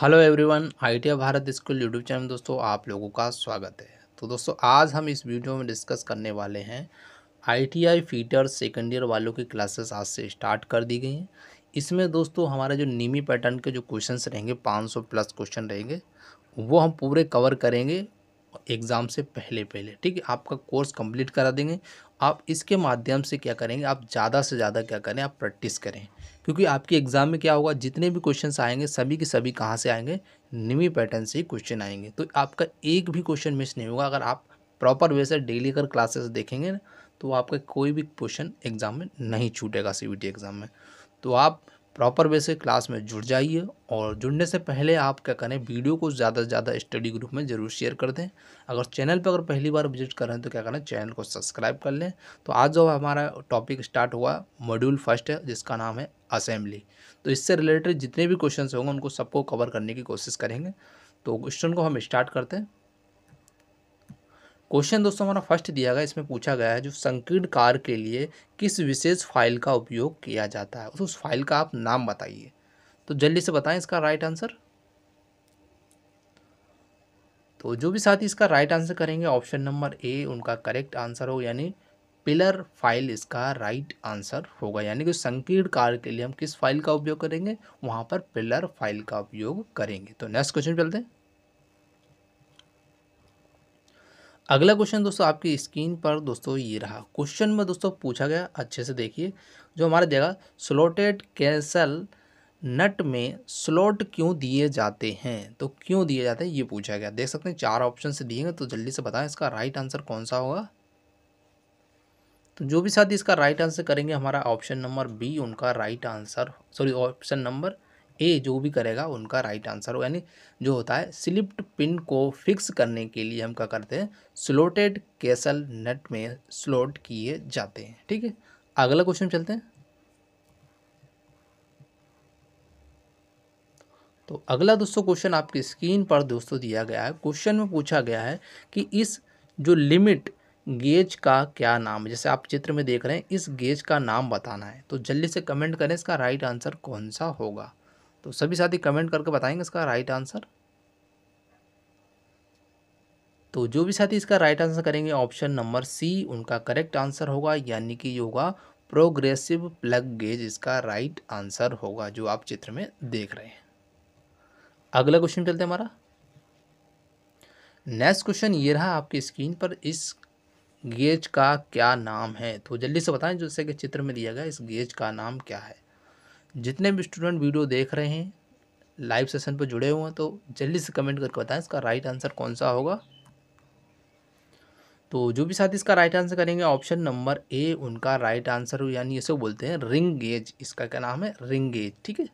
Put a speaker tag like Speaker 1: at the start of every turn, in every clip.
Speaker 1: hello everyone ITI Bharat school YouTube channel दोस्तों आप लोगों का स्वागत है तो दोस्तों आज हम इस वीडियो में डिस्कस करने वाले हैं आईटीआई फीटर सेकेंड ईयर वालों की क्लासेस आज से स्टार्ट कर दी गई हैं इसमें दोस्तों हमारा जो नीमी पैटर्न के जो क्वेश्चंस रहेंगे 500 प्लस क्वेश्चन रहेंगे वो हम पूरे कवर करेंगे एग्ज़ाम से पहले पहले ठीक है आपका कोर्स कंप्लीट करा देंगे आप इसके माध्यम से क्या करेंगे आप ज़्यादा से ज़्यादा क्या करें आप प्रैक्टिस करें क्योंकि आपके एग्ज़ाम में क्या होगा जितने भी क्वेश्चन आएंगे सभी के सभी कहाँ से आएंगे निमी पैटर्न से ही क्वेश्चन आएंगे तो आपका एक भी क्वेश्चन मिस नहीं होगा अगर आप प्रॉपर वे से डेली अगर क्लासेस देखेंगे तो आपका कोई भी क्वेश्चन एग्ज़ाम में नहीं छूटेगा सी एग्ज़ाम में तो आप प्रॉपर वे से क्लास में जुड़ जाइए और जुड़ने से पहले आप क्या करें वीडियो को ज़्यादा से ज़्यादा स्टडी ग्रुप में ज़रूर शेयर कर दें अगर चैनल पर अगर पहली बार विजिट कर रहे हैं तो क्या करें चैनल को सब्सक्राइब कर लें तो आज जो हमारा टॉपिक स्टार्ट हुआ मॉड्यूल फर्स्ट है जिसका नाम है असेंबली तो इससे रिलेटेड जितने भी क्वेश्चन होंगे उनको सबको कवर करने की कोशिश करेंगे तो क्वेश्चन को हम स्टार्ट करते हैं क्वेश्चन दोस्तों हमारा फर्स्ट दिया गया इसमें पूछा गया है जो संकीर्ण कार के लिए किस विशेष फाइल का उपयोग किया जाता है उस फाइल का आप नाम बताइए तो जल्दी से बताएं इसका राइट आंसर तो जो भी साथी इसका राइट आंसर करेंगे ऑप्शन नंबर ए उनका करेक्ट आंसर हो यानी पिलर फाइल इसका राइट आंसर होगा यानी कि संकीर्ण कार के लिए हम किस फाइल का उपयोग करेंगे वहाँ पर पिलर फाइल का उपयोग करेंगे तो नेक्स्ट क्वेश्चन चलते हैं अगला क्वेश्चन दोस्तों आपकी स्क्रीन पर दोस्तों ये रहा क्वेश्चन में दोस्तों पूछा गया अच्छे से देखिए जो हमारे देगा स्लोटेड कैसल नट में स्लॉट क्यों दिए जाते हैं तो क्यों दिए जाते हैं ये पूछा गया देख सकते हैं चार ऑप्शन से दिए गए तो जल्दी से बताएं इसका राइट आंसर कौन सा होगा तो जो भी साथी इसका राइट आंसर करेंगे हमारा ऑप्शन नंबर बी उनका right answer sorry option number A जो भी करेगा उनका राइट आंसर हो यानी जो होता है स्लिप्ड पिन को फिक्स करने के लिए हम क्या करते हैं स्लोटेड केसल नट में स्लोट किए जाते हैं ठीक है अगला क्वेश्चन चलते हैं तो अगला दोस्तों क्वेश्चन आपकी स्क्रीन पर दोस्तों दिया गया है क्वेश्चन में पूछा गया है कि इस जो लिमिट गेज का क्या नाम है जैसे आप चित्र में देख रहे हैं इस गेज का नाम बताना है तो जल्दी से कमेंट करें इसका राइट आंसर कौन सा होगा तो सभी साथी कमेंट करके बताएंगे इसका राइट आंसर तो जो भी साथी इसका राइट आंसर करेंगे ऑप्शन नंबर सी उनका करेक्ट आंसर होगा यानी कि ये होगा प्रोग्रेसिव प्लग गेज इसका राइट आंसर होगा जो आप चित्र में देख रहे हैं अगला क्वेश्चन चलते हैं हमारा नेक्स्ट क्वेश्चन ये रहा आपकी स्क्रीन पर इस गेज का क्या नाम है तो जल्दी से बताएं जैसे कि चित्र में दिया गया इस गेज का नाम क्या है जितने भी स्टूडेंट वीडियो देख रहे हैं लाइव सेशन पर जुड़े हुए हैं तो जल्दी से कमेंट करके बताएं इसका राइट आंसर कौन सा होगा तो जो भी साथी इसका राइट आंसर करेंगे ऑप्शन नंबर ए उनका राइट आंसर हो यानी इसे बोलते हैं रिंग गेज इसका क्या नाम है रिंग गेज ठीक है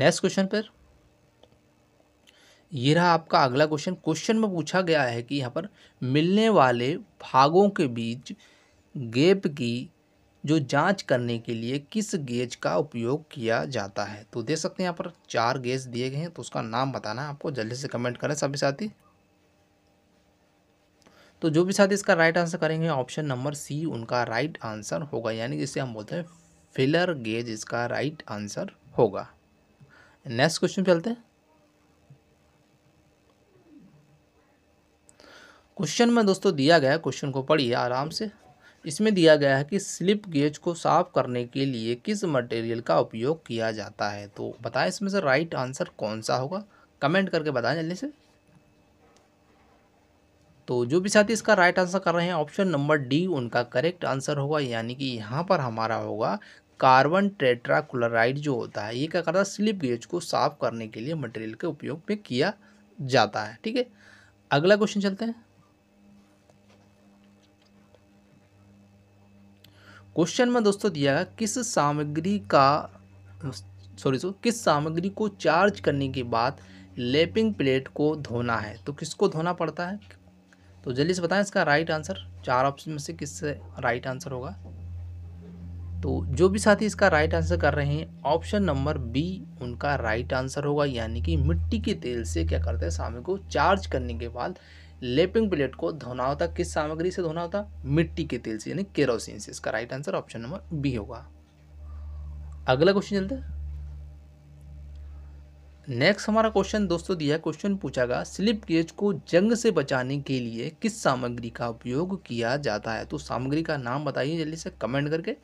Speaker 1: नेक्स्ट क्वेश्चन पर यह रहा आपका अगला क्वेश्चन क्वेश्चन में पूछा गया है कि यहाँ पर मिलने वाले भागों के बीच गेप की जो जांच करने के लिए किस गेज का उपयोग किया जाता है तो दे सकते हैं यहाँ पर चार गेज दिए गए हैं तो उसका नाम बताना है आपको जल्दी से कमेंट करें सभी साथी तो जो भी साथी इसका राइट आंसर करेंगे ऑप्शन नंबर सी उनका राइट आंसर होगा यानी जिसे हम बोलते हैं फिलर गेज इसका राइट आंसर होगा नेक्स्ट क्वेश्चन चलते हैं क्वेश्चन में दोस्तों दिया गया क्वेश्चन को पढ़िए आराम से इसमें दिया गया है कि स्लिप गेज को साफ करने के लिए किस मटेरियल का उपयोग किया जाता है तो बताएं इसमें से राइट आंसर कौन सा होगा कमेंट करके बताएं जल्दी से तो जो भी साथी इसका राइट आंसर कर रहे हैं ऑप्शन नंबर डी उनका करेक्ट आंसर होगा यानी कि यहाँ पर हमारा होगा कार्बन टेट्राक्लोराइड जो होता है ये क्या करता है स्लिप गेज को साफ करने के लिए मटेरियल के उपयोग में किया जाता है ठीक है अगला क्वेश्चन चलते हैं क्वेश्चन में दोस्तों दिया है किस सामग्री का सॉरी सो किस सामग्री को चार्ज करने के बाद लेपिंग प्लेट को धोना है तो किसको धोना पड़ता है तो जल्दी से बताएं इसका राइट आंसर चार ऑप्शन में से किस राइट आंसर होगा तो जो भी साथी इसका राइट आंसर कर रहे हैं ऑप्शन नंबर बी उनका राइट आंसर होगा यानी कि मिट्टी के तेल से क्या करते हैं सामने को चार्ज करने के बाद लेपिंग प्लेट को धोना होता किस सामग्री से धोना होता मिट्टी के तेल से यानी केरोसिन से इसका right answer option number B होगा अगला क्वेश्चन चलते नेक्स्ट हमारा क्वेश्चन दोस्तों दिया क्वेश्चन पूछा गया स्लिप गेज को जंग से बचाने के लिए किस सामग्री का उपयोग किया जाता है तो सामग्री का नाम बताइए जल्दी से कमेंट करके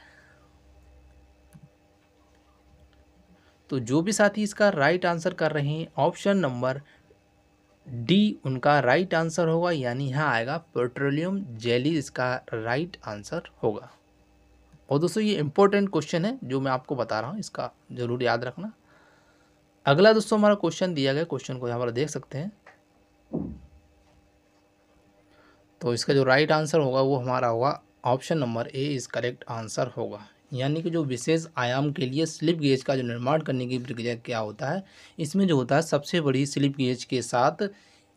Speaker 1: तो जो भी साथी इसका राइट आंसर कर रहे हैं ऑप्शन नंबर डी उनका राइट आंसर होगा यानी यहाँ आएगा पेट्रोलियम जेली इसका राइट आंसर होगा और दोस्तों ये इम्पोर्टेंट क्वेश्चन है जो मैं आपको बता रहा हूँ इसका ज़रूर याद रखना अगला दोस्तों हमारा क्वेश्चन दिया गया क्वेश्चन को यहाँ पर देख सकते हैं तो इसका जो राइट आंसर होगा वो हमारा होगा option number A is correct answer होगा यानी कि जो विशेष आयाम के लिए स्लिप गेज का जो निर्माण करने की प्रक्रिया क्या होता है इसमें जो होता है सबसे बड़ी स्लिप गेज के साथ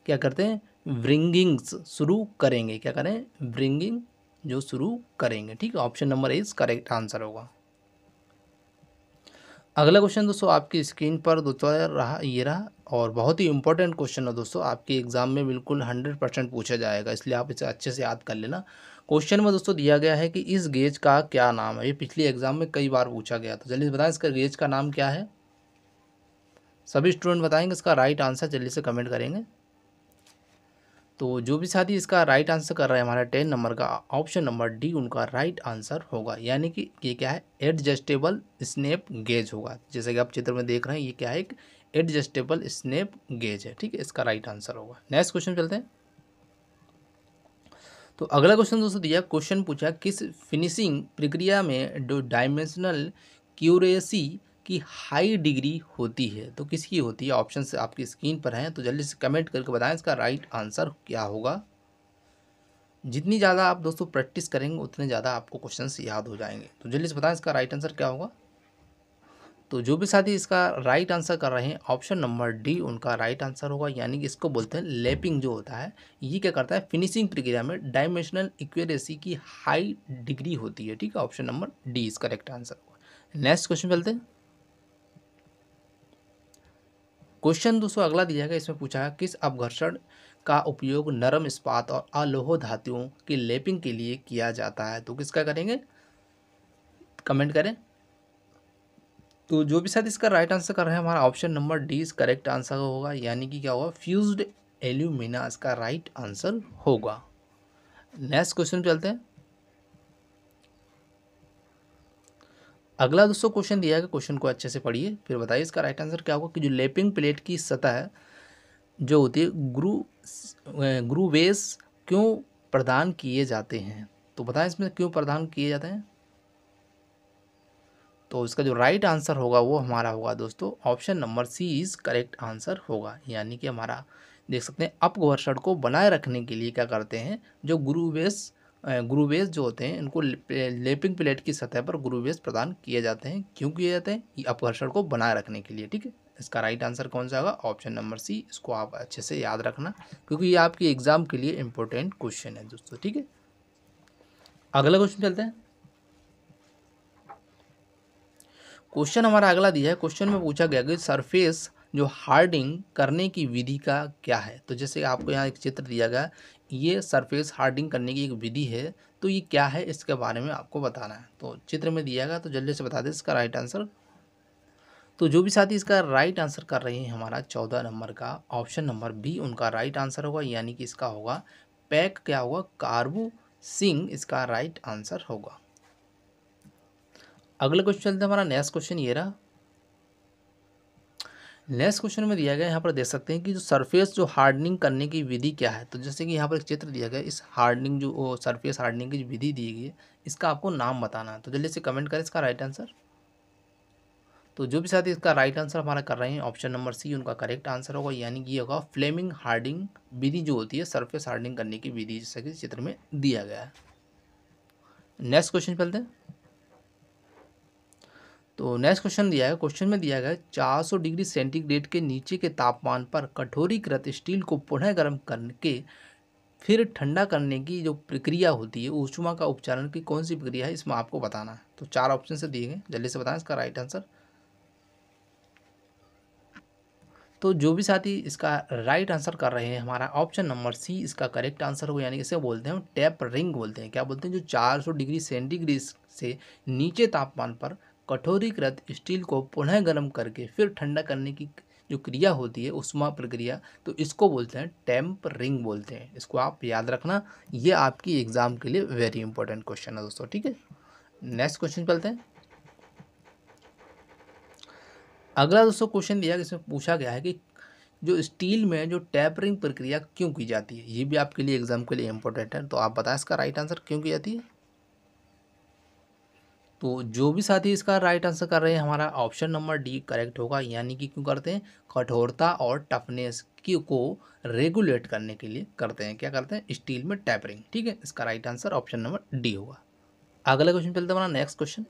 Speaker 1: क्या करते हैं ब्रिंगिंग्स शुरू करेंगे क्या करें ब्रिंगिंग जो शुरू करेंगे ठीक है option number is correct answer होगा अगला क्वेश्चन दोस्तों आपकी स्क्रीन पर दोस्तों रहा ये रहा और बहुत ही इंपॉर्टेंट क्वेश्चन है दोस्तों आपके एग्ज़ाम में बिल्कुल हंड्रेड परसेंट पूछा जाएगा इसलिए आप इसे अच्छे से याद कर लेना क्वेश्चन में दोस्तों दिया गया है कि इस गेज का क्या नाम है ये पिछली एग्जाम में कई बार पूछा गया था जल्दी से बताएं इसका गेज का नाम क्या है सभी स्टूडेंट बताएंगे इसका राइट आंसर जल्दी से कमेंट करेंगे तो जो भी साथी इसका राइट आंसर कर रहा है हमारा टेन नंबर का ऑप्शन नंबर डी उनका राइट आंसर होगा यानी कि ये क्या है एडजस्टेबल स्नेप गेज होगा जैसे कि आप चित्र में देख रहे हैं ये क्या है एक एडजस्टेबल स्नेप गेज है ठीक है इसका राइट आंसर होगा नेक्स्ट क्वेश्चन चलते हैं तो अगला क्वेश्चन दोस्तों दिया क्वेश्चन पूछा किस फिनिशिंग प्रक्रिया में जो डायमेंशनल क्यूरेसी की हाई डिग्री होती है तो किसकी होती है ऑप्शन आपकी स्क्रीन पर हैं तो जल्दी से कमेंट करके बताएं इसका राइट आंसर क्या होगा जितनी ज़्यादा आप दोस्तों प्रैक्टिस करेंगे उतने ज़्यादा आपको क्वेश्चंस याद हो जाएंगे तो जल्दी से बताएं इसका राइट आंसर क्या होगा तो जो भी साथी इसका राइट आंसर कर रहे हैं ऑप्शन नंबर डी उनका राइट आंसर होगा यानी कि इसको बोलते हैं लेपिंग जो होता है ये क्या करता है फिनिशिंग प्रक्रिया में डायमेंशनल इक्वेरेसी की हाई डिग्री होती है ठीक है ऑप्शन नंबर डी इसका करेक्ट आंसर होगा नेक्स्ट क्वेश्चन चलते हैं क्वेश्चन दोस्तों अगला दिया गया इसमें पूछा है किस अपघर्षण का उपयोग नरम इस्पात और अलोह धातुओं की लेपिंग के लिए किया जाता है तो किसका करेंगे कमेंट करें तो जो भी साथ इसका राइट आंसर कर रहे हैं हमारा option number D is correct answer होगा यानी कि क्या होगा फ्यूज्ड एल्यूमिना इसका राइट आंसर होगा नेक्स्ट क्वेश्चन चलते हैं अगला दोस्तों क्वेश्चन दिया गया क्वेश्चन को अच्छे से पढ़िए फिर बताइए इसका राइट आंसर क्या होगा कि जो लेपिंग प्लेट की सतह है जो होती है ग्रू ग्रुवेस क्यों प्रदान किए जाते हैं तो बताएं इसमें क्यों प्रदान किए जाते हैं तो इसका जो राइट आंसर होगा वो हमारा होगा दोस्तों option number C is correct answer होगा यानी कि हमारा देख सकते हैं अपघर्षण को बनाए रखने के लिए क्या करते हैं जो गुरुवेश गुरुवेश जो होते हैं इनको लेपिंग प्लेट की सतह पर गुरुवेश प्रदान किए जाते हैं क्यों किए जाते हैं ये अपघर्षण को बनाए रखने के लिए ठीक है इसका राइट आंसर कौन सा होगा ऑप्शन नंबर सी इसको आप अच्छे से याद रखना क्योंकि ये आपके एग्ज़ाम के लिए इम्पोर्टेंट क्वेश्चन है दोस्तों ठीक है अगला क्वेश्चन चलते हैं क्वेश्चन हमारा अगला दिया है क्वेश्चन में पूछा गया कि सरफेस जो हार्डिंग करने की विधि का क्या है तो जैसे आपको यहाँ एक चित्र दिया गया ये सरफेस हार्डिंग करने की एक विधि है तो ये क्या है इसके बारे में आपको बताना है तो चित्र में दिया गया तो जल्दी से बता दें इसका राइट आंसर तो जो भी साथी इसका राइट आंसर कर रहे हैं हमारा चौदह नंबर का ऑप्शन नंबर बी उनका राइट आंसर होगा यानी कि इसका होगा पैक क्या होगा कार्बो सिंह इसका राइट आंसर होगा अगला क्वेश्चन चलते हैं हमारा नेक्स्ट क्वेश्चन ये रहा नेक्स्ट क्वेश्चन में दिया गया यहाँ पर देख सकते हैं कि जो सरफेस जो हार्डनिंग करने की विधि क्या है तो जैसे कि यहाँ पर एक चित्र दिया गया इस हार्डनिंग जो सरफेस हार्डनिंग की विधि दी गई है इसका आपको नाम बताना है तो जल्दी से कमेंट करें इसका राइट आंसर तो जो भी साथी इसका राइट आंसर हमारा कर रहे हैं ऑप्शन नंबर सी उनका करेक्ट आंसर होगा यानी कि ये होगा फ्लेमिंग हार्डिंग विधि जो होती है सरफेस हार्डिंग करने की विधि जैसा कि चित्र में दिया गया है नेक्स्ट क्वेश्चन चलते हैं तो नेक्स्ट क्वेश्चन दिया है क्वेश्चन में दिया गया सौ डिग्री सेंटीग्रेड के नीचे के तापमान पर कठोरीकृत स्टील को पुनः गर्म करके फिर ठंडा करने की जो प्रक्रिया होती है ऊष्मा का उपचारण की कौन सी प्रक्रिया है इसमें आपको बताना है तो चार ऑप्शन से दिए गए जल्दी से बताएं इसका राइट आंसर तो जो भी साथी इसका राइट आंसर कर रहे हैं हमारा ऑप्शन नंबर सी इसका करेक्ट आंसर हो यानी इसे बोलते हैं टैप रिंग बोलते हैं क्या बोलते हैं जो चार डिग्री सेंटीग्रेड से नीचे तापमान पर कठोरीकृत स्टील को पुनः गर्म करके फिर ठंडा करने की जो क्रिया होती है उष्मा प्रक्रिया तो इसको बोलते हैं रिंग बोलते हैं इसको आप याद रखना ये आपकी एग्ज़ाम के लिए वेरी इंपॉर्टेंट क्वेश्चन है दोस्तों ठीक है नेक्स्ट क्वेश्चन चलते हैं अगला दोस्तों क्वेश्चन दिया इसमें पूछा गया है कि जो स्टील में जो टैपरिंग प्रक्रिया क्यों की जाती है ये भी आपके लिए एग्जाम के लिए इम्पोर्टेंट है तो आप बताएं इसका राइट आंसर क्यों की जाती है तो जो भी साथी इसका राइट आंसर कर रहे हैं हमारा ऑप्शन नंबर डी करेक्ट होगा यानी कि क्यों करते हैं कठोरता और टफनेस की को रेगुलेट करने के लिए करते हैं क्या करते हैं स्टील में टैपरिंग ठीक है इसका right answer option number D होगा अगला क्वेश्चन चलते हमारा नेक्स्ट क्वेश्चन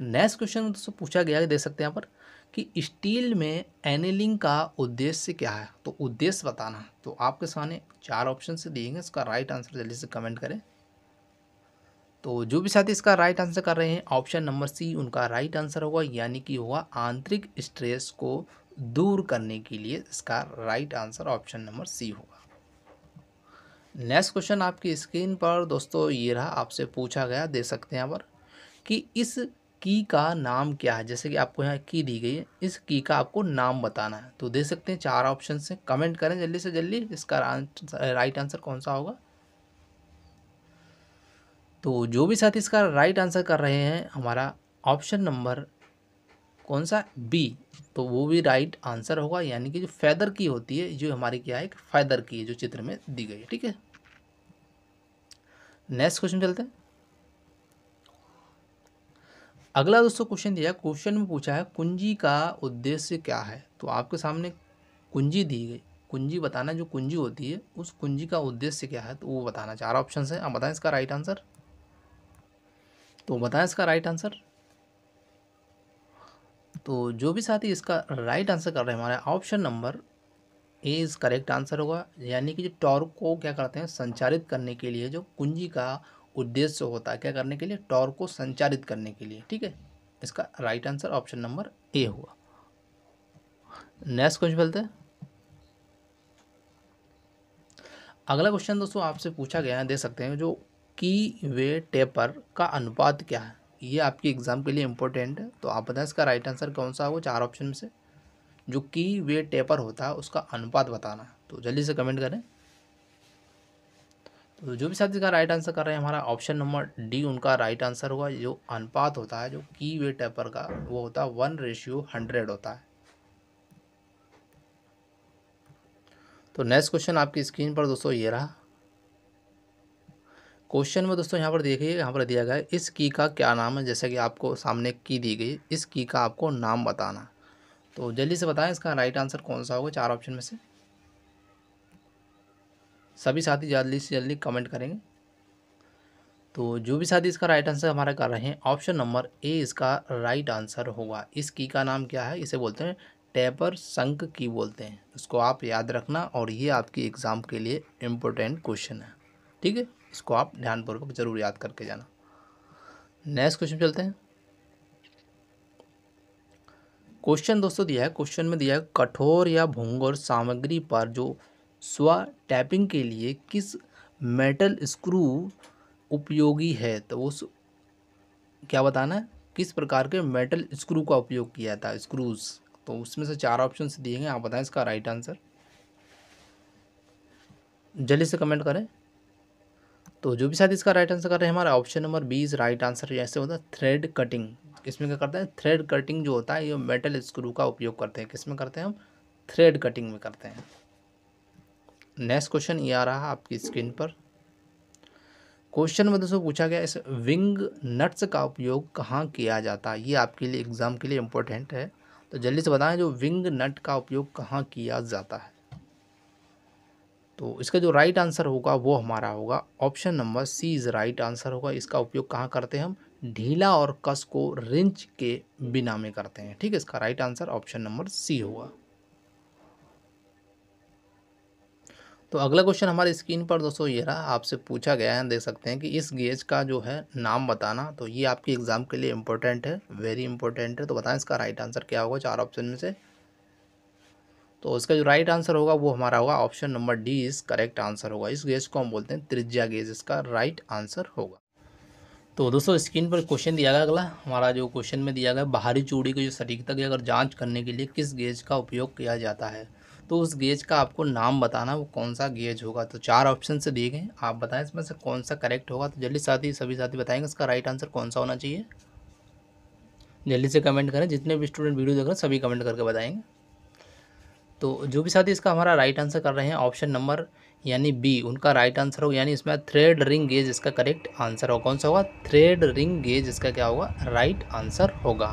Speaker 1: नेक्स्ट क्वेश्चन दोस्तों पूछा गया देख सकते हैं यहाँ पर कि स्टील में एनिलिंग का उद्देश्य क्या है तो उद्देश्य बताना तो आपके सामने चार ऑप्शन से दिए गए इसका राइट आंसर जल्दी से कमेंट करें तो जो भी साथी इसका राइट आंसर कर रहे हैं ऑप्शन नंबर सी उनका राइट आंसर होगा यानी कि होगा आंतरिक स्ट्रेस को दूर करने के लिए इसका right answer option number C होगा नेक्स्ट क्वेश्चन आपकी स्क्रीन पर दोस्तों ये रहा आपसे पूछा गया दे सकते हैं पर कि इस की का नाम क्या है जैसे कि आपको यहाँ की दी गई है इस की का आपको नाम बताना है तो दे सकते हैं चार ऑप्शन से कमेंट करें जल्दी से जल्दी इसका राइट आंसर कौन सा होगा तो जो भी साथी इसका राइट आंसर कर रहे हैं हमारा ऑप्शन नंबर कौन सा बी तो वो भी राइट आंसर होगा यानी कि जो फैदर की होती है जो हमारी क्या है एक फैदर की है जो चित्र में दी गई है ठीक है नेक्स्ट क्वेश्चन चलते हैं अगला दोस्तों क्वेश्चन दिया क्वेश्चन में पूछा है कुंजी का उद्देश्य क्या है तो आपके सामने कुंजी दी गई कुंजी बताना जो कुंजी होती है उस कुंजी का उद्देश्य क्या है तो वो बताना चार ऑप्शन है आप बताएं इसका राइट आंसर तो बताएं इसका राइट आंसर तो जो भी साथी इसका राइट आंसर कर रहे हैं हमारा ऑप्शन नंबर ए इस करेक्ट आंसर होगा यानी कि जो टॉर्क को क्या करते हैं संचारित करने के लिए जो कुंजी का उद्देश्य होता है क्या करने के लिए टॉर्क को संचारित करने के लिए ठीक है इसका right answer option number A हुआ नेक्स्ट क्वेश्चन बोलते हैं अगला क्वेश्चन दोस्तों आपसे पूछा गया है दे सकते हैं जो की वे टेपर का अनुपात क्या है ये आपके एग्ज़ाम के लिए इम्पोर्टेंट है तो आप बताएं इसका राइट आंसर कौन सा होगा चार ऑप्शन में से जो की वे टेपर होता है उसका अनुपात बताना है तो जल्दी से कमेंट करें तो जो भी साथी का राइट आंसर कर रहे हैं हमारा ऑप्शन नंबर डी उनका राइट आंसर होगा जो अनुपात होता है जो की वे टेपर का वो होता है वन रेशियो हंड्रेड होता है तो नेक्स्ट क्वेश्चन आपकी स्क्रीन पर दोस्तों ये रहा क्वेश्चन में दोस्तों यहाँ पर देखिए यहाँ पर दिया गया है इस की का क्या नाम है जैसे कि आपको सामने की दी गई इस की का आपको नाम बताना तो जल्दी से बताएं इसका राइट आंसर कौन सा होगा चार ऑप्शन में से सभी साथी जल्दी से जल्दी कमेंट करेंगे तो जो भी साथी इसका राइट आंसर हमारा कर रहे हैं ऑप्शन नंबर ए इसका राइट आंसर होगा इस की का नाम क्या है इसे बोलते हैं टैपर संक की बोलते हैं उसको आप याद रखना और ये आपकी एग्ज़ाम के लिए इम्पोर्टेंट क्वेश्चन है ठीक है इसको आप ध्यानपूर्वक ज़रूर याद करके जाना नेक्स्ट क्वेश्चन चलते हैं क्वेश्चन दोस्तों दिया है क्वेश्चन में दिया है कठोर या भूंगर सामग्री पर जो स्व टैपिंग के लिए किस मेटल स्क्रू उपयोगी है तो वो क्या बताना है किस प्रकार के मेटल स्क्रू का उपयोग किया था स्क्रूज तो उसमें से चार ऑप्शन दिए गए आप बताएं इसका राइट आंसर जल्दी से कमेंट करें तो जो भी शायद इसका राइट आंसर कर रहे हैं हमारा option number B is right answer ऐसे होता है थ्रेड कटिंग इसमें क्या करते हैं थ्रेड कटिंग जो होता है ये मेटल स्क्रू का उपयोग करते हैं किसमें करते हैं हम थ्रेड कटिंग में करते हैं नेक्स्ट क्वेश्चन ये आ रहा आपकी स्क्रीन पर क्वेश्चन में दोस्तों पूछा गया इस विंग नट्स का उपयोग कहाँ किया जाता है ये आपके लिए एग्ज़ाम के लिए इम्पोर्टेंट है तो जल्दी से बताएं जो विंग नट का उपयोग कहाँ किया जाता है तो इसका जो राइट आंसर होगा वो हमारा होगा option number C is right answer होगा इसका उपयोग कहाँ करते हैं हम ढीला और कस को रिंच के बिना में करते हैं ठीक है इसका right answer option number C होगा तो अगला क्वेश्चन हमारे स्क्रीन पर दोस्तों ये रहा आपसे पूछा गया है देख सकते हैं कि इस गेज का जो है नाम बताना तो ये आपके एग्ज़ाम के लिए इम्पोर्टेंट है वेरी इंपॉर्टेंट है तो बताएं इसका राइट आंसर क्या होगा चार ऑप्शन में से तो इसका जो राइट आंसर होगा वो हमारा होगा option number D is correct answer होगा इस गेज को हम बोलते हैं त्रिज्या गेज इसका राइट आंसर होगा तो दोस्तों स्क्रीन पर क्वेश्चन दिया गया अगला हमारा जो क्वेश्चन में दिया गया बाहरी चूड़ी की जो सटीकता की अगर जांच करने के लिए किस गेज का उपयोग किया जाता है तो उस गेज का आपको नाम बताना वो कौन सा गेज होगा तो चार ऑप्शन से दिए गए आप बताएं इसमें से कौन सा करेक्ट होगा तो जल्दी साथी सभी साथी बताएंगे इसका राइट आंसर कौन सा होना चाहिए जल्दी से कमेंट करें जितने भी स्टूडेंट वीडियो देख रहे हैं सभी कमेंट करके बताएंगे तो जो भी साथी इसका हमारा राइट आंसर कर रहे हैं ऑप्शन नंबर यानी बी उनका राइट आंसर होगा यानी इसमें थ्रेड रिंग गेज इसका करेक्ट आंसर होगा कौन सा होगा थ्रेड रिंग गेज इसका क्या होगा राइट आंसर होगा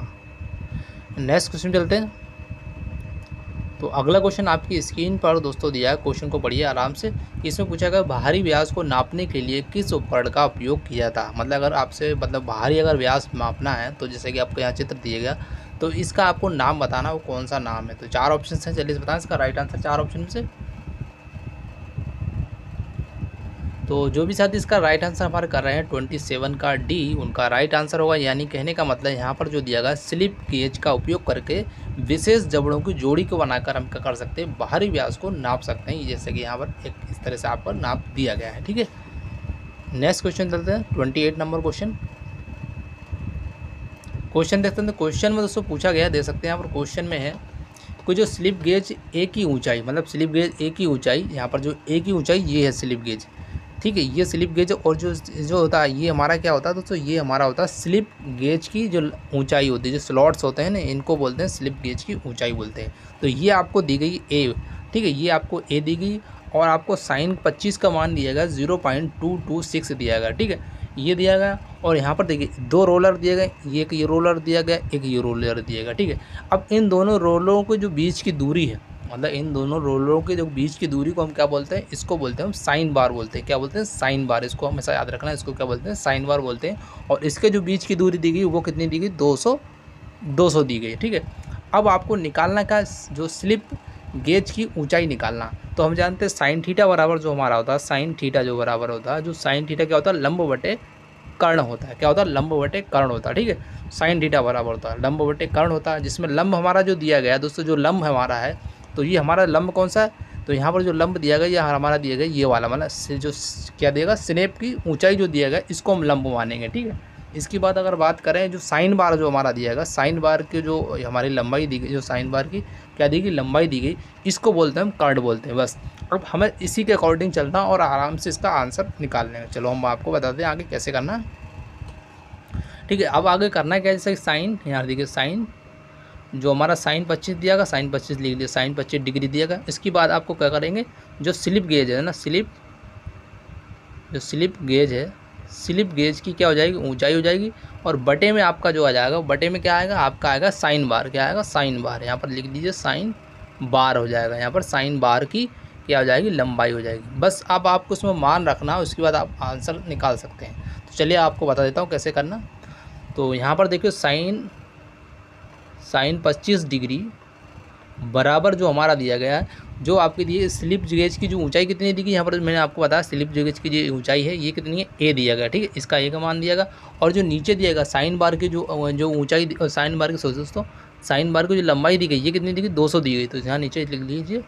Speaker 1: नेक्स्ट क्वेश्चन चलते हैं तो अगला क्वेश्चन आपकी स्क्रीन पर दोस्तों दिया है क्वेश्चन को पढ़िए आराम से इसमें पूछा गया बाहरी व्यास को नापने के लिए किस उपकरण का उपयोग किया था मतलब अगर आपसे मतलब बाहरी अगर व्यास मापना है तो जैसे कि आपको यहाँ चित्र दिया गया तो इसका आपको नाम बताना वो कौन सा नाम है तो चार ऑप्शन हैं जल्दी से बताएं इसका राइट आंसर चार ऑप्शन में से तो जो भी साथी इसका राइट आंसर हमारे कर रहे हैं ट्वेंटी सेवन का डी उनका राइट आंसर होगा यानी कहने का मतलब यहाँ पर जो दिया गया स्लिप गेज का उपयोग करके विशेष जबड़ों की जोड़ी को बनाकर हम क्या कर सकते हैं बाहरी व्यास को नाप सकते हैं जैसे कि यहाँ पर एक इस तरह से आप पर नाप दिया गया है ठीक है नेक्स्ट क्वेश्चन चलते हैं twenty eight number question question देखते हैं तो क्वेश्चन में दोस्तों पूछा गया दे सकते हैं यहाँ पर क्वेश्चन में है कोई जो स्लिप गेज ए की ऊंचाई मतलब स्लिप गेज ए की ऊंचाई यहाँ पर जो ए की ऊंचाई ये है स्लिप गेज ठीक है ये स्लिप गेज और जो जो होता है ये हमारा क्या होता है दोस्तों ये हमारा होता है स्लिप गेज की जो ऊंचाई होती है जो स्लॉट्स होते हैं ना इनको बोलते हैं स्लिप गेज की ऊंचाई बोलते हैं तो ये आपको दी गई ए ठीक है ये आपको ए दी गई और आपको साइन पच्चीस का मान दिया गया zero point two two six दिया गया ठीक है ये दिया गया और यहाँ पर देखिए दो रोलर दिए गए ये एक ये रोलर दिया गया एक ये रोलर दिया गया ठीक है अब इन दोनों रोलरों के जो बीच की दूरी है मतलब इन दोनों रोलरों के जो बीच की दूरी को हम क्या बोलते हैं इसको बोलते हैं हम साइन बार बोलते हैं क्या बोलते हैं साइन बार इसको हमेशा याद रखना है इसको क्या बोलते हैं साइन बार बोलते हैं और इसके जो बीच की दूरी दी गई वो कितनी दी गई दो सौ दी गई ठीक है अब आपको निकालना का जो स्लिप गेज की ऊंचाई निकालना तो हम जानते हैं साइन थीटा बराबर जो हमारा होता है साइन थीटा जो बराबर होता है जो साइन थीटा क्या होता है लंब बटे कर्ण होता है क्या होता है लंब बटे कर्ण होता है ठीक है साइन थीटा बराबर होता है लंब बटे कर्ण होता है जिसमें लंब हमारा जो दिया गया दोस्तों जो लंब हमारा है तो ये हमारा लंब कौन सा है तो यहाँ पर जो लंब दिया गया यहाँ हमारा दिया गया ये वाला मतलब जो क्या देगा स्नेप की ऊँचाई जो दिया गया इसको हम लंब मानेंगे ठीक है इसके बाद अगर बात करें जो साइन बार जो हमारा दिया गया साइन बार की जो हमारी लंबाई दी गई जो साइन बार की क्या दी गई लंबाई दी गई इसको बोलते हैं हम कर्ड बोलते हैं बस अब हमें इसी के अकॉर्डिंग चलना और आराम से इसका आंसर निकाल लेंगे चलो हम आपको बताते हैं आगे कैसे करना है ठीक है अब आगे करना है क्या जैसे साइन यहाँ देखिए साइन जो हमारा साइन पच्चीस दिया गया साइन पच्चीस लिख दिया साइन पच्चीस डिग्री दिया गया इसके बाद आपको क्या करेंगे जो स्लिप गेज है ना स्लिप जो स्लिप गेज है स्लिप गेज की क्या हो जाएगी ऊंचाई हो जाएगी और बटे में आपका जो आ जाएगा बटे में क्या आएगा आपका आएगा साइन बार क्या आएगा साइन बार यहाँ पर लिख दीजिए साइन बार हो जाएगा यहाँ पर साइन बार की क्या हो जाएगी लंबाई हो जाएगी बस अब आपको उसमें मान रखना उसके बाद आप आंसर निकाल सकते हैं तो चलिए आपको बता देता हूँ कैसे करना तो यहाँ पर देखिए साइन साइन पच्चीस डिग्री बराबर जो हमारा दिया गया है जो आपके दिए स्लिप गेज की जो ऊंचाई कितनी दी गई यहाँ पर मैंने आपको बताया स्लिप गेज की जो ऊंचाई है ये कितनी है ए दिया गया ठीक है इसका ए का मान दिया गया और जो नीचे दिया गया साइन बार की जो जो ऊंचाई साइन बार की सोचो दोस्तों साइन बार की जो लंबाई दी गई ये कितनी दी गई दो दी गई तो यहाँ नीचे लिख लीजिए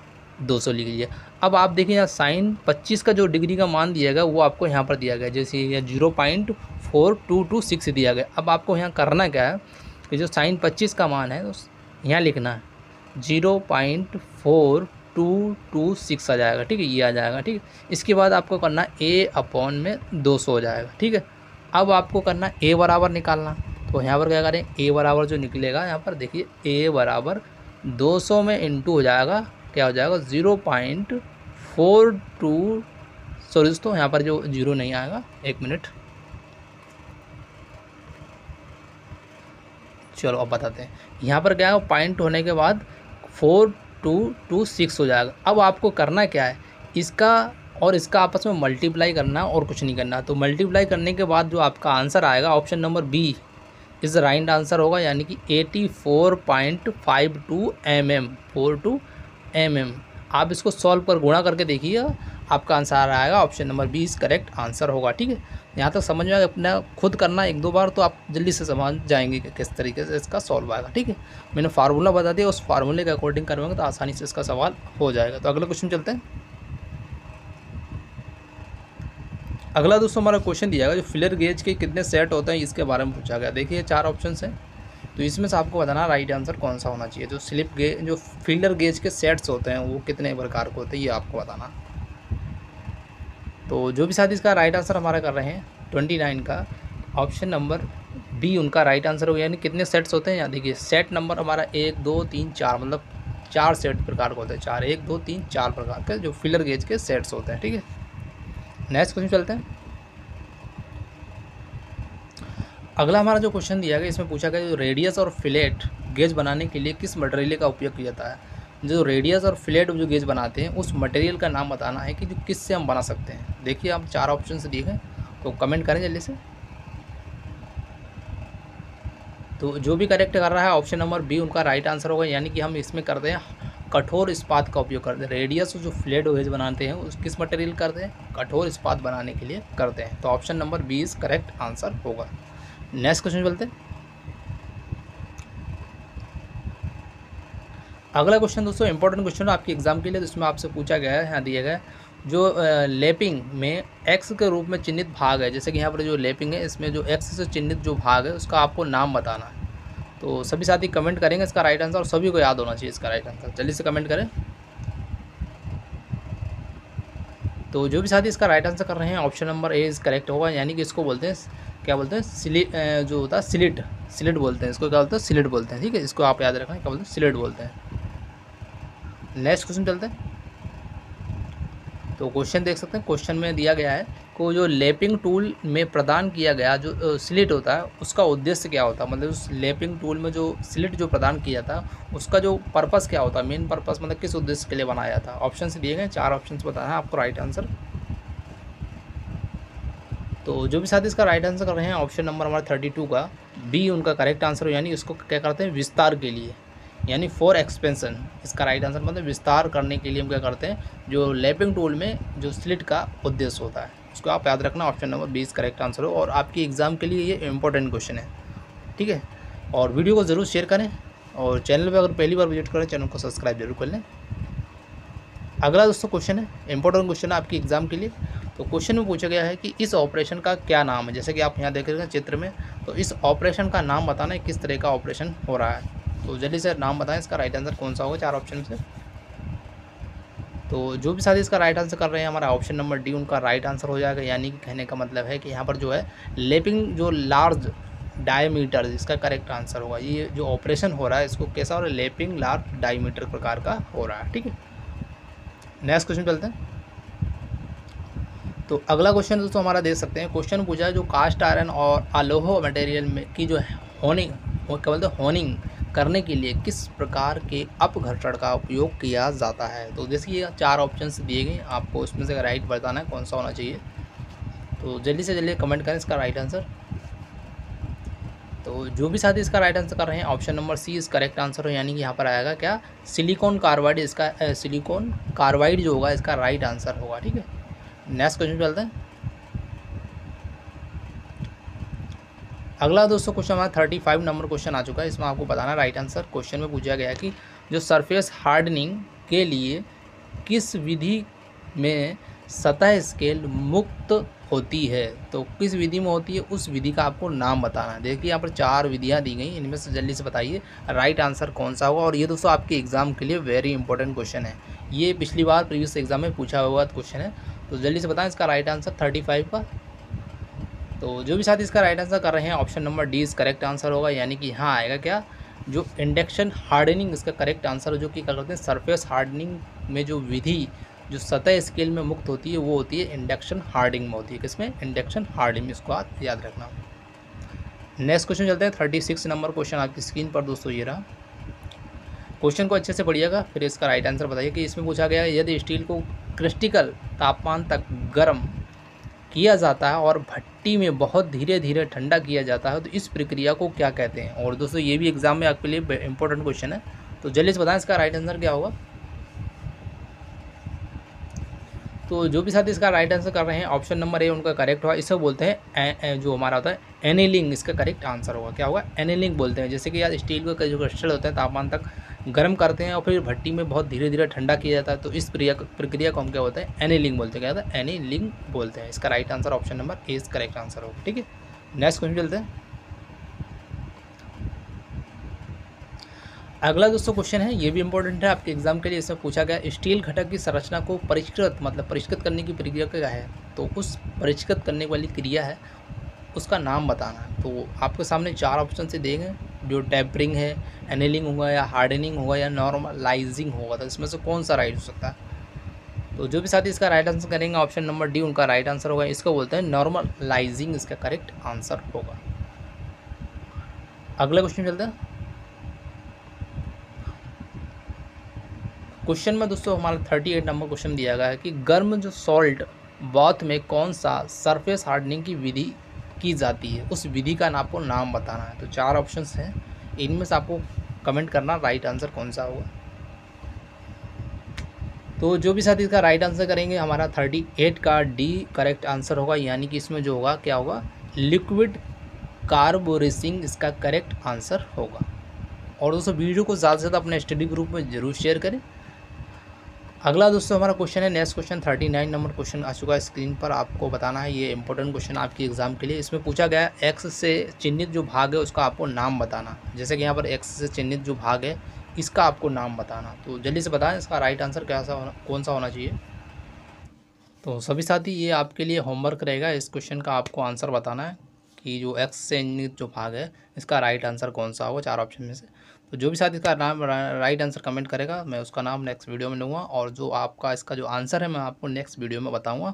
Speaker 1: दो सौ लिख लीजिए अब आप देखिए यहाँ साइन पच्चीस का जो डिग्री का मान दिया गया वो आपको यहाँ पर दिया गया जैसे यहाँ zero point four two two six दिया गया अब आपको यहाँ करना क्या है कि जो साइन पच्चीस का मान है यहाँ लिखना है zero point four two two six आ जाएगा ठीक है ये आ जाएगा ठीक है इसके बाद आपको करना ए अपॉन में दो सौ हो जाएगा ठीक है अब आपको करना ए बराबर निकालना तो यहाँ पर क्या करें ए बराबर जो निकलेगा यहाँ पर देखिए ए बराबर दो सौ में इंटू हो जाएगा क्या हो जाएगा zero point four two sorry दोस्तों यहाँ पर जो जीरो नहीं आएगा एक मिनट चलो अब बताते हैं यहाँ पर क्या है पॉइंट होने के बाद फोर टू टू सिक्स हो जाएगा अब आपको करना क्या है इसका और इसका आपस में मल्टीप्लाई करना और कुछ नहीं करना तो मल्टीप्लाई करने के बाद जो आपका आंसर आएगा option number B is right answer होगा यानी कि eighty four point five two M M four two M M आप इसको सॉल्व कर गुणा करके देखिएगा आपका आंसर आएगा option number B is correct answer होगा ठीक है यहाँ तक समझ में अपना खुद करना एक दो बार तो आप जल्दी से समझ जाएंगे कि किस तरीके से इसका सॉल्व आएगा ठीक है मैंने फार्मूला बता दिया उस फार्मूले के अकॉर्डिंग करवाएंगे तो आसानी से इसका सवाल हो जाएगा तो अगला क्वेश्चन चलते हैं अगला दोस्तों हमारा क्वेश्चन दिया गया जो फिलर गेज के कितने सेट होते हैं इसके बारे में पूछा गया देखिए चार ऑप्शन हैं तो इसमें से आपको बताना राइट आंसर कौन सा होना चाहिए जो स्लिप गेज जो फिल्डर गेज के सेट्स होते हैं वो कितने प्रकार के होते हैं ये आपको बताना तो जो भी साथी इसका राइट आंसर हमारा कर रहे हैं ट्वेंटी नाइन का ऑप्शन नंबर बी उनका राइट आंसर होगा यानी कितने सेट्स होते हैं यहाँ देखिए सेट नंबर हमारा एक दो तीन चार मतलब चार सेट प्रकार के होते हैं चार एक दो तीन चार प्रकार के जो फिलर गेज के सेट्स होते हैं ठीक है नेक्स्ट क्वेश्चन चलते हैं अगला हमारा जो क्वेश्चन दिया गया इसमें पूछा गया जो रेडियस और फिलेट गेज बनाने के लिए किस मटेरियल का उपयोग किया जाता है जो रेडियस और फिलेट जो गेज बनाते हैं उस मटेरियल का नाम बताना है कि जो किस से हम बना सकते हैं देखिए आप चार ऑप्शन दिए हैं तो कमेंट करें जल्दी से तो जो भी करेक्ट कर रहा है ऑप्शन नंबर बी उनका राइट आंसर होगा यानी कि हम इसमें करते हैं कठोर इस्पात का उपयोग करते हैं रेडियस जो फ्लेट वेज बनाते हैं उस किस मटेरियल करते हैं कठोर इस्पात बनाने के लिए करते हैं तो option number B is correct answer होगा नेक्स्ट क्वेश्चन चलते अगला क्वेश्चन दोस्तों इंपॉर्टेंट क्वेश्चन आपके एग्जाम के लिए तो इसमें आपसे पूछा गया है यहाँ दिया गया जो लेपिंग में एक्स के रूप में चिन्हित भाग है जैसे कि यहाँ पर जो लेपिंग है इसमें जो एक्स से चिन्हित जो भाग है उसका आपको नाम बताना है तो सभी साथी कमेंट करेंगे इसका राइट आंसर और सभी को याद होना चाहिए इसका राइट आंसर जल्दी से कमेंट करें तो जो भी साथी इसका राइट आंसर कर रहे हैं option number A is correct होगा यानी कि इसको बोलते हैं क्या बोलते हैं सिलिट जो होता है सिलिट सिलिट बोलते हैं इसको क्या बोलते हैं सिलिट बोलते हैं ठीक है इसको आप याद रखें क्या बोलते हैं सिलिट बोलते हैं नेक्स्ट क्वेश्चन चलते हैं तो क्वेश्चन देख सकते हैं क्वेश्चन में दिया गया है को जो लेपिंग टूल में प्रदान किया गया जो स्लिट होता है उसका उद्देश्य क्या होता है मतलब उस लेपिंग टूल में जो स्लिट जो प्रदान किया था उसका जो पर्पस क्या होता है मेन पर्पस मतलब किस उद्देश्य के लिए बनाया था ऑप्शन दिए गए चार ऑप्शन बताना है आपको राइट आंसर तो जो भी साथी इसका राइट आंसर कर रहे हैं ऑप्शन नंबर हमारा थर्टी टू का बी उनका करेक्ट आंसर हो यानी उसको क्या करते हैं विस्तार के लिए यानी फोर एक्सपेंसन इसका राइट आंसर मतलब विस्तार करने के लिए हम क्या करते हैं जो लैपिंग टूल में जो स्लिट का उद्देश्य होता है उसको आप याद रखना option number B is correct answer हो और आपकी एग्ज़ाम के लिए ये इंपॉर्टेंट क्वेश्चन है ठीक है और वीडियो को ज़रूर शेयर करें और चैनल पर अगर पहली बार विजिट करें चैनल को सब्सक्राइब जरूर कर लें अगला दोस्तों क्वेश्चन है इंपॉर्टेंट क्वेश्चन है आपकी एग्ज़ाम के लिए तो क्वेश्चन में पूछा गया है कि इस ऑपरेशन का क्या नाम है जैसे कि आप यहाँ देख रहे हैं चित्र में तो इस ऑपरेशन का नाम बताना है किस तरह का ऑपरेशन हो रहा है तो जल्दी से नाम बताएं इसका राइट आंसर कौन सा होगा चार ऑप्शन से तो जो भी साथी इसका राइट आंसर कर रहे हैं हमारा ऑप्शन नंबर डी उनका राइट आंसर हो जाएगा यानी कि कहने का मतलब है कि यहाँ पर जो है लेपिंग जो लार्ज डायमीटर इसका करेक्ट आंसर होगा ये जो ऑपरेशन हो रहा है इसको कैसा हो रहा है लेपिंग लार्ज डायमीटर प्रकार का हो रहा है ठीक है नेक्स्ट क्वेश्चन चलते हैं तो अगला क्वेश्चन दोस्तों हमारा देख सकते हैं क्वेश्चन पूछा है जो कास्ट आयरन और अलोहो मटेरियल में की जो होनिंग क्या बोलते हैं होनिंग करने के लिए किस प्रकार के अपघर्षण का उपयोग किया जाता है तो देखिए चार ऑप्शन दिए गए आपको इसमें से राइट बताना है कौन सा होना चाहिए तो जल्दी से जल्दी कमेंट करें इसका राइट आंसर तो जो भी साथी इसका राइट आंसर कर रहे हैं ऑप्शन नंबर सी इस करेक्ट आंसर हो यानी कि यहाँ पर आएगा क्या सिलिकॉन कार्बाइड इसका सिलिकॉन कार्बाइड जो होगा इसका राइट आंसर होगा ठीक है नेक्स्ट क्वेश्चन चलते हैं अगला दोस्तों क्वेश्चन हमारा थर्टी फाइव नंबर क्वेश्चन आ चुका है इसमें आपको बताना राइट आंसर क्वेश्चन में पूछा गया कि जो सरफेस हार्डनिंग के लिए किस विधि में सतह स्केल मुक्त होती है तो किस विधि में होती है उस विधि का आपको नाम बताना है देखिए यहाँ पर चार विधियाँ दी गई इनमें से जल्दी से बताइए राइट आंसर कौन सा होगा और ये दोस्तों आपके एग्ज़ाम के लिए वेरी इंपॉर्टेंट क्वेश्चन है ये पिछली बार प्रीवियस एग्ज़ाम में पूछा हुआ क्वेश्चन है तो जल्दी से बताएं इसका राइट आंसर थर्टी फाइव का तो जो भी साथ इसका राइट आंसर कर रहे हैं option number D is correct answer होगा यानी कि यहाँ आएगा क्या जो इंडक्शन हार्डनिंग इसका करेक्ट आंसर जो कि क्या करते हैं सरफेस हार्डनिंग में जो विधि जो सतह स्केल में मुक्त होती है वो होती है इंडक्शन हार्डिंग में होती है किसमें इंडक्शन हार्डिंग इसको आप याद रखना नेक्स्ट क्वेश्चन चलते हैं थर्टी सिक्स नंबर क्वेश्चन आपकी स्क्रीन पर दोस्तों ये रहा क्वेश्चन को अच्छे से पढ़िएगा फिर इसका राइट आंसर बताइए कि इसमें पूछा गया है यदि स्टील को क्रिस्टिकल तापमान तक गर्म किया जाता है और भट्टी में बहुत धीरे धीरे ठंडा किया जाता है तो इस प्रक्रिया को क्या कहते हैं और दोस्तों ये भी एग्जाम में आपके लिए इंपॉर्टेंट क्वेश्चन है तो जल्दी से बताएं इसका राइट आंसर क्या होगा तो जो भी साथी इसका राइट आंसर कर रहे हैं ऑप्शन नंबर ए उनका करेक्ट हुआ इसे बोलते हैं जो हमारा होता है एनिलिंग इसका करेक्ट आंसर होगा क्या होगा एनिलिंग बोलते हैं जैसे कि यार स्टील का जो क्रिस्टल होते हैं तापमान तक गर्म करते हैं और फिर भट्टी में बहुत धीरे धीरे ठंडा किया जाता है तो इस प्रक्रिया को हम क्या बोलते हैं एनीलिंग बोलते क्या होता है एनीलिंग बोलते हैं इसका right answer option number A is correct answer होगा ठीक है नेक्स्ट क्वेश्चन चलते हैं अगला दोस्तों क्वेश्चन है ये भी इंपॉर्टेंट है आपके एग्जाम के लिए इसमें पूछा गया स्टील घटक की संरचना को परिष्कृत मतलब परिष्कृत करने की प्रक्रिया क्या है तो उस परिष्कृत करने वाली क्रिया है उसका नाम बताना है तो आपके सामने चार ऑप्शन से देंगे जो टेपरिंग है एनेलिंग होगा या हार्डनिंग होगा या नॉर्मलाइजिंग होगा तो इसमें से कौन सा राइट हो सकता है तो जो भी साथी इसका राइट आंसर करेंगे ऑप्शन नंबर डी उनका राइट आंसर होगा इसको बोलते हैं नॉर्मलाइजिंग इसका करेक्ट आंसर होगा अगला क्वेश्चन चलते हैं क्वेश्चन में दोस्तों हमारा थर्टी एट नंबर क्वेश्चन दिया गया है कि गर्म जो सॉल्ट बाथ में कौन सा सरफेस हार्डनिंग की विधि की जाती है उस विधि का आपको नाम बताना है तो चार ऑप्शन हैं इनमें से आपको कमेंट करना राइट आंसर कौन सा होगा तो जो भी साथी इसका राइट आंसर करेंगे हमारा थर्टी एट का डी करेक्ट आंसर होगा यानी कि इसमें जो होगा क्या होगा लिक्विड कार्बोरेसिंग इसका करेक्ट आंसर होगा और दोस्तों वीडियो को ज़्यादा से ज़्यादा अपने स्टडी ग्रुप में ज़रूर शेयर करें अगला दोस्तों हमारा क्वेश्चन है next question thirty nine number question आ चुका है स्क्रीन पर आपको बताना है ये इंपॉर्टेंट क्वेश्चन आपकी एग्ज़ाम के लिए इसमें पूछा गया है एक्स से चिन्हित जो भाग है उसका आपको नाम बताना जैसे कि यहाँ पर एक्स से चिन्हित जो भाग है इसका आपको नाम बताना तो जल्दी से बताएं इसका राइट आंसर कैसा होना कौन सा होना चाहिए तो सभी साथी ये आपके लिए होमवर्क रहेगा इस क्वेश्चन का आपको आंसर बताना है कि जो एक्स से चिन्हित जो भाग है इसका राइट आंसर कौन सा होगा चार ऑप्शन में से तो जो भी साथी इसका नाम राइट आंसर कमेंट करेगा मैं उसका नाम नेक्स्ट वीडियो में लूँगा और जो आपका इसका जो आंसर है मैं आपको नेक्स्ट वीडियो में बताऊँगा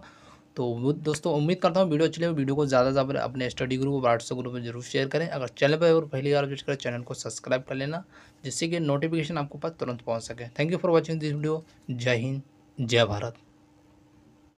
Speaker 1: तो दोस्तों उम्मीद करता हूँ वीडियो अच्छी लगे वीडियो को ज़्यादा से ज़्यादा अपने स्टडी ग्रुप और व्हाट्सएप ग्रुप में जरूर शेयर करें अगर चैनल पर और पहली बार विजिट करें चैनल को सब्सक्राइब कर लेना जिससे कि नोटिफिकेशन आपको पास तुरंत पहुँच सके thank you for watching this video जय हिंद जय भारत